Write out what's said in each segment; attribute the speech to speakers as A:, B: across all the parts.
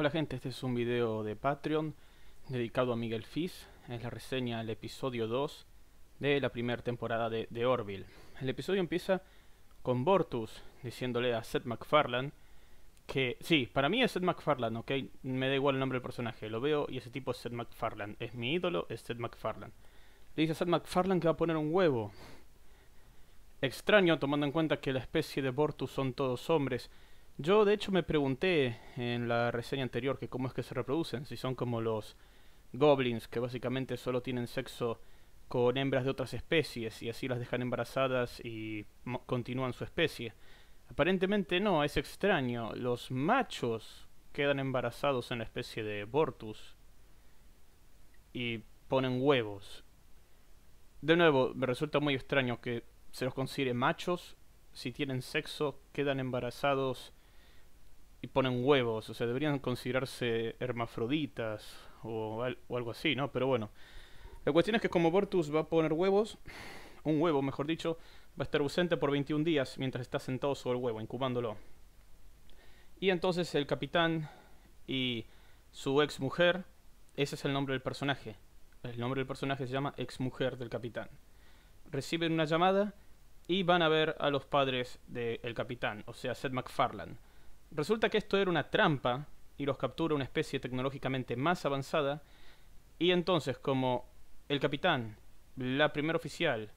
A: Hola gente, este es un video de Patreon dedicado a Miguel Fizz. Es la reseña del episodio 2 de la primera temporada de, de, Orville. El episodio empieza con Bortus diciéndole a Seth MacFarlane que... Sí, para mí es Seth MacFarlane, ¿ok? Me da igual el nombre del personaje. Lo veo y ese tipo es Seth MacFarlane. Es mi ídolo, es Seth MacFarlane. Le dice a Seth MacFarlane que va a poner un huevo. Extraño tomando en cuenta que la especie de Bortus son todos hombres yo de hecho me pregunté en la reseña anterior que cómo es que se reproducen, si son como los goblins que básicamente solo tienen sexo con hembras de otras especies y así las dejan embarazadas y continúan su especie. Aparentemente no, es extraño, los machos quedan embarazados en la especie de Bortus y ponen huevos. De nuevo, me resulta muy extraño que se los considere machos si tienen sexo, quedan embarazados y ponen huevos, o sea, deberían considerarse hermafroditas o, algo así, ¿no? Pero bueno, la cuestión es que como Bortus va a poner huevos, un huevo mejor dicho, va a estar ausente por 21 días mientras está sentado sobre el huevo, incubándolo. Y entonces el capitán y su ex mujer, ese es el nombre del personaje. El nombre del personaje se llama ex mujer del capitán. Reciben una llamada y van a ver a los padres del capitán, o sea, Seth MacFarlane Resulta que esto era una trampa y los captura una especie tecnológicamente más avanzada. Y entonces, como el capitán, la primera oficial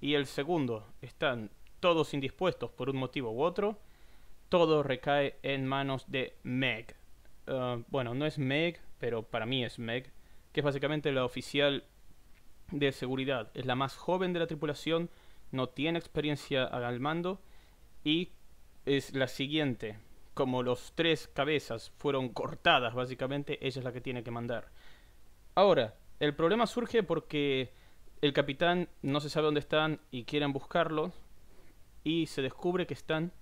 A: y el segundo están todos indispuestos por un motivo u otro, todo recae en manos de Meg. Ah, bueno, no es Meg, pero para mí es Meg, que es básicamente la oficial de seguridad. Es la más joven de la tripulación, no tiene experiencia al mando y es la siguiente como los tres cabezas fueron cortadas, básicamente, ella es la que tiene que mandar. Ahora, el problema surge porque el capitán no se sabe dónde están y quieren buscarlos y se descubre que están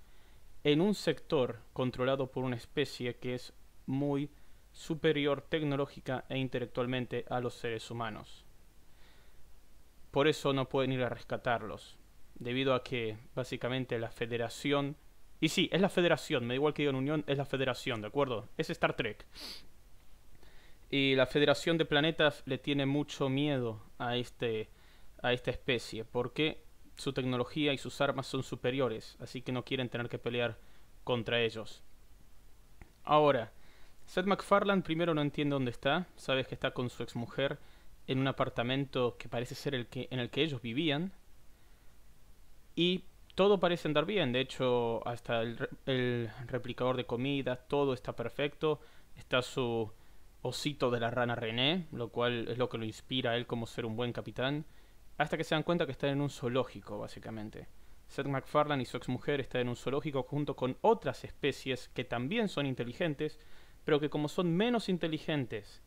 A: en un sector controlado por una especie que es muy superior tecnológica e intelectualmente a los seres humanos. Por eso no pueden ir a rescatarlos, debido a que básicamente la Federación y sí, es la federación, me da igual que digan unión, es la federación, ¿de acuerdo? Es Star Trek. Y la federación de planetas le tiene mucho miedo a, este, a esta especie, porque su tecnología y sus armas son superiores, así que no quieren tener que pelear contra ellos. Ahora, Seth MacFarlane primero no entiende dónde está, sabes que está con su exmujer en un apartamento que parece ser el que, en el que ellos vivían, y todo parece andar bien. De hecho, hasta el, replicador de comida, todo está perfecto. Está su osito de la rana René, lo cual es lo que lo inspira a él como ser un buen capitán. Hasta que se dan cuenta que están en un zoológico, básicamente. Seth MacFarlane y su mujer están en un zoológico junto con otras especies que también son inteligentes, pero que como son menos inteligentes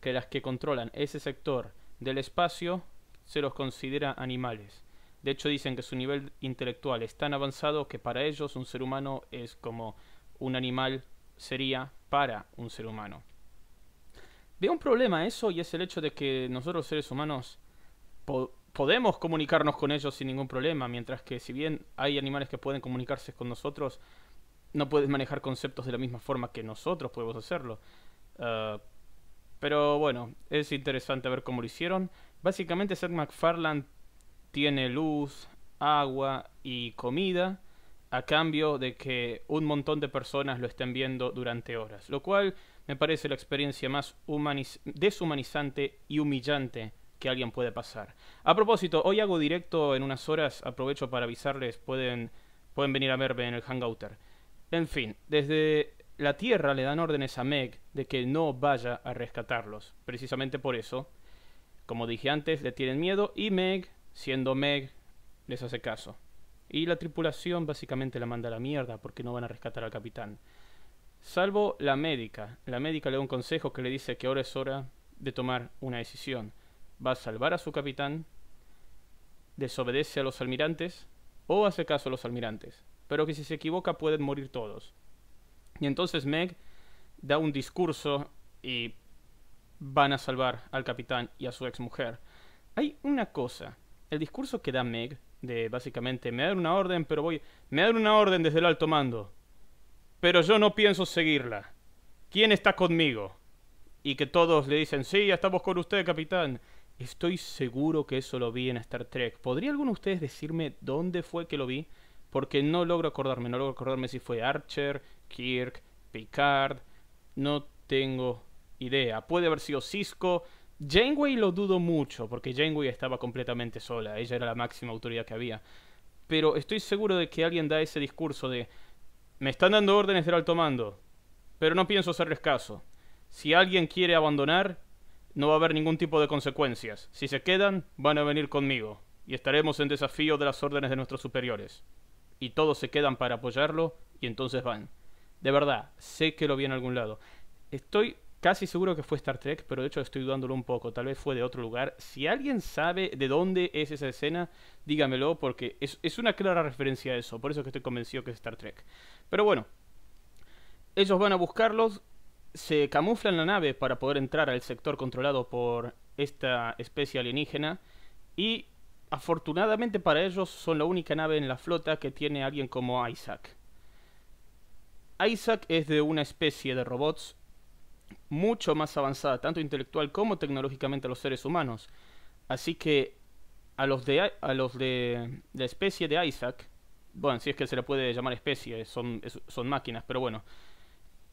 A: que las que controlan ese sector del espacio, se los considera animales de hecho dicen que su nivel intelectual es tan avanzado que para ellos un ser humano es como un animal sería para un ser humano. Veo un problema eso y es el hecho de que nosotros seres humanos podemos comunicarnos con ellos sin ningún problema, mientras que si bien hay animales que pueden comunicarse con nosotros, no puedes manejar conceptos de la misma forma que nosotros podemos hacerlo. Ah, pero bueno, es interesante ver cómo lo hicieron. Básicamente Seth MacFarlane tiene luz, agua y comida a cambio de que un montón de personas lo estén viendo durante horas, lo cual me parece la experiencia más deshumanizante y humillante que alguien puede pasar. A propósito, hoy hago directo en unas horas, aprovecho para avisarles, pueden, pueden venir a verme en el Hangouter. En fin, desde la Tierra le dan órdenes a Meg de que no vaya a rescatarlos. Precisamente por eso, como dije antes, le tienen miedo y Meg siendo Meg, les hace caso. Y la tripulación básicamente la manda a la mierda porque no van a rescatar al capitán. Salvo la médica. La médica le da un consejo que le dice que ahora es hora de tomar una decisión. Va a salvar a su capitán, desobedece a los almirantes o hace caso a los almirantes. Pero que si se equivoca pueden morir todos. Y entonces Meg da un discurso y van a salvar al capitán y a su exmujer. Hay una cosa el discurso que da Meg, de básicamente, me dan una orden, pero voy, me dan una orden desde el alto mando, pero yo no pienso seguirla. ¿Quién está conmigo? Y que todos le dicen, sí, estamos con usted, capitán. Estoy seguro que eso lo vi en Star Trek. ¿Podría alguno de ustedes decirme dónde fue que lo vi? Porque no logro acordarme, no logro acordarme si fue Archer, Kirk, Picard. No tengo idea. Puede haber sido Cisco, Janeway lo dudo mucho, porque Janeway estaba completamente sola, ella era la máxima autoridad que había. Pero estoy seguro de que alguien da ese discurso de, me están dando órdenes del alto mando, pero no pienso hacerles caso. Si alguien quiere abandonar, no va a haber ningún tipo de consecuencias. Si se quedan, van a venir conmigo, y estaremos en desafío de las órdenes de nuestros superiores. Y todos se quedan para apoyarlo, y entonces van. De verdad, sé que lo vi en algún lado. Estoy Casi seguro que fue Star Trek, pero de hecho estoy dudándolo un poco. Tal vez fue de otro lugar. Si alguien sabe de dónde es esa escena, dígamelo, porque es, una clara referencia a eso. Por eso que estoy convencido que es Star Trek. Pero bueno, ellos van a buscarlos. Se camuflan la nave para poder entrar al sector controlado por esta especie alienígena. Y afortunadamente para ellos son la única nave en la flota que tiene alguien como Isaac. Isaac es de una especie de robots mucho más avanzada, tanto intelectual como tecnológicamente, a los seres humanos. Así que a los de, a los de la especie de Isaac, bueno, si es que se la puede llamar especie, son, son máquinas, pero bueno,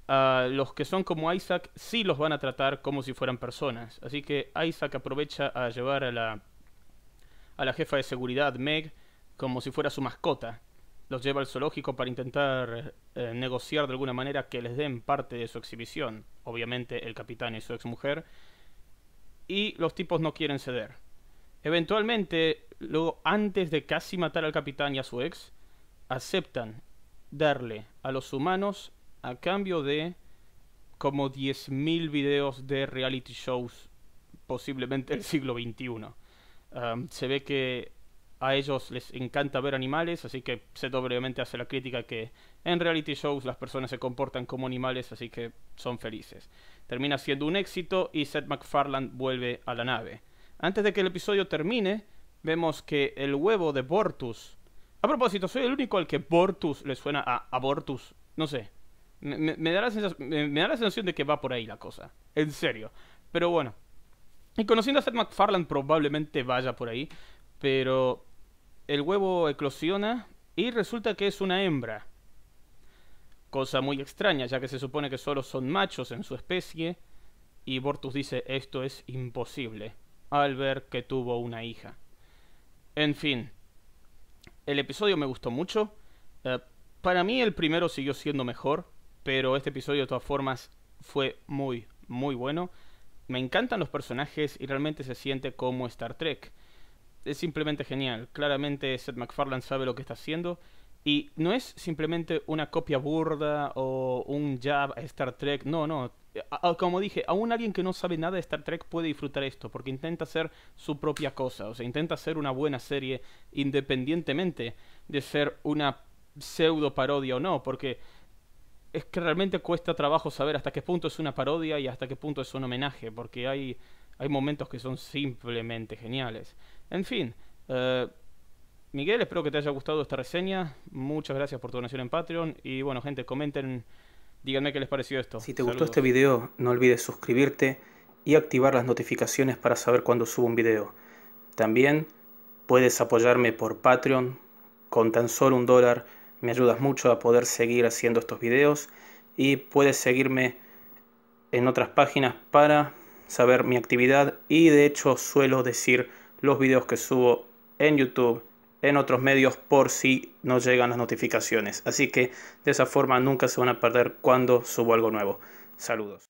A: a los que son como Isaac sí los van a tratar como si fueran personas. Así que Isaac aprovecha a llevar a la, a la jefa de seguridad, Meg, como si fuera su mascota. Los lleva al zoológico para intentar eh, negociar de alguna manera que les den parte de su exhibición obviamente el capitán y su ex mujer y los tipos no quieren ceder. Eventualmente, luego, antes de casi matar al capitán y a su ex, aceptan darle a los humanos a cambio de como 10.000 videos de reality shows, posiblemente del siglo XXI. se ve que a ellos les encanta ver animales, así que Seth obviamente hace la crítica que en reality shows las personas se comportan como animales, así que son felices. Termina siendo un éxito y Seth MacFarlane vuelve a la nave. Antes de que el episodio termine, vemos que el huevo de Bortus... A propósito, soy el único al que Bortus le suena a Abortus. No sé. Me, da la me da la sensación de que va por ahí la cosa. En serio. Pero bueno. Y conociendo a Seth MacFarlane probablemente vaya por ahí. Pero el huevo eclosiona y resulta que es una hembra. Cosa muy extraña, ya que se supone que solo son machos en su especie, y Bortus dice esto es imposible, al ver que tuvo una hija. En fin, el episodio me gustó mucho. Eh, para mí el primero siguió siendo mejor, pero este episodio de todas formas fue muy, muy bueno. Me encantan los personajes y realmente se siente como Star Trek es simplemente genial. Claramente Seth MacFarlane sabe lo que está haciendo. Y no es simplemente una copia burda o un jab a Star Trek. No, no. Como dije, aún alguien que no sabe nada de Star Trek puede disfrutar esto, porque intenta hacer su propia cosa. O sea, intenta hacer una buena serie independientemente de ser una pseudo parodia o no, porque es que realmente cuesta trabajo saber hasta qué punto es una parodia y hasta qué punto es un homenaje, porque hay, hay momentos que son simplemente geniales. En fin, eh, Miguel, espero que te haya gustado esta reseña. Muchas gracias por tu donación en Patreon. Y bueno, gente, comenten, díganme qué les pareció esto. Si te gustó este video, no olvides suscribirte y activar las notificaciones para saber cuando subo un video. También puedes apoyarme por Patreon. Con tan solo un dólar me ayudas mucho a poder seguir haciendo estos videos y puedes seguirme en otras páginas para saber mi actividad y de hecho suelo decir los videos que subo en YouTube, en otros medios por si no llegan las notificaciones. Así que de esa forma nunca se van a perder cuando subo algo nuevo. Saludos.